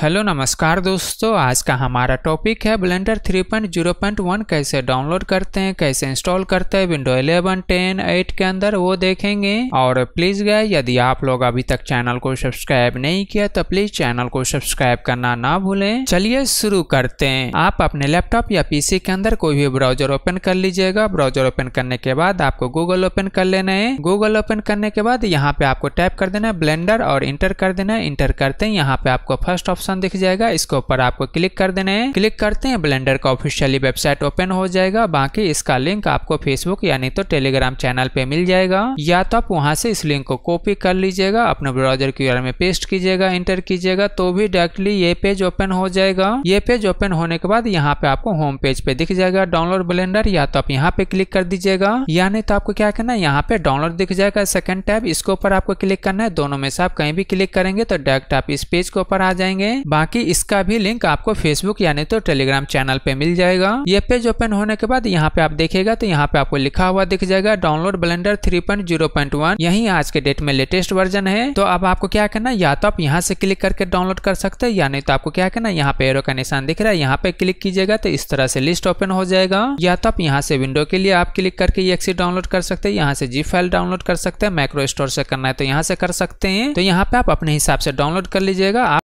hello नमस्कार दोस्तों आज का हमारा टॉपिक है ब्लेंडर 3.0.1 कैसे डाउनलोड करते हैं कैसे इंस्टॉल करते हैं विंडो 11, 10, 8 के अंदर वो देखेंगे और प्लीज गए यदि आप लोग अभी तक चैनल को सब्सक्राइब नहीं किया तो प्लीज चैनल को सब्सक्राइब करना ना भूलें चलिए शुरू करते हैं आप अपने लैपटॉप या पीसी के अंदर कोई भी ब्राउजर ओपन कर लीजिएगा ब्राउजर ओपन करने के बाद आपको गूगल ओपन कर लेना है गूगल ओपन करने के बाद यहाँ पे आपको टाइप कर देना है ब्लेंडर और इंटर कर देना है इंटर करते हैं यहाँ पे आपको फर्स्ट ऑप्शन ऑप्शन दिख जाएगा इसके ऊपर आपको क्लिक कर देना है क्लिक करते हैं ब्लेंडर का ऑफिशियली वेबसाइट ओपन हो जाएगा बाकी इसका लिंक आपको फेसबुक यानी तो टेलीग्राम चैनल पे मिल जाएगा या तो आप वहां से इस लिंक को कॉपी कर लीजिएगा अपने ब्राउजर की में पेस्ट कीजिएगा इंटर कीजिएगा तो भी डायरेक्टली ये पेज ओपन हो जाएगा ये पेज ओपन होने के बाद यहाँ पे आपको होम पेज पे दिख जाएगा डाउनलोड ब्लेंडर या तो आप यहाँ पे क्लिक कर दीजिएगा या नहीं तो आपको क्या करना है यहाँ पे डाउनलोड दिख जाएगा सेकंड टैब इसके ऊपर आपको क्लिक करना है दोनों में से आप कहीं भी क्लिक करेंगे तो डायरेक्ट आप इस पेज के ऊपर आ जाएंगे बाकी इसका भी लिंक आपको फेसबुक यानी तो टेलीग्राम चैनल पे मिल जाएगा ये पेज ओपन होने के बाद यहाँ पे आप देखेगा तो यहाँ पे आपको लिखा हुआ दिख जाएगा डाउनलोड ब्लेंडर 3.0.1 यही आज के डेट में लेटेस्ट वर्जन है तो अब आपको क्या करना या तो आप यहाँ से क्लिक करके डाउनलोड कर सकते हैं या नहीं तो आपको क्या करना यहाँ पे एरो का निशान दिख रहा है यहाँ पे क्लिक कीजिएगा तो इस तरह से लिस्ट ओपन हो जाएगा या तो आप यहाँ से विंडो के लिए आप क्लिक करके ये डाउनलोड कर सकते हैं यहाँ से जी फाइल डाउनलोड कर सकते हैं माइक्रो स्टोर से करना है तो यहाँ से कर सकते हैं तो यहाँ पे आप अपने हिसाब से डाउनलोड कर लीजिएगा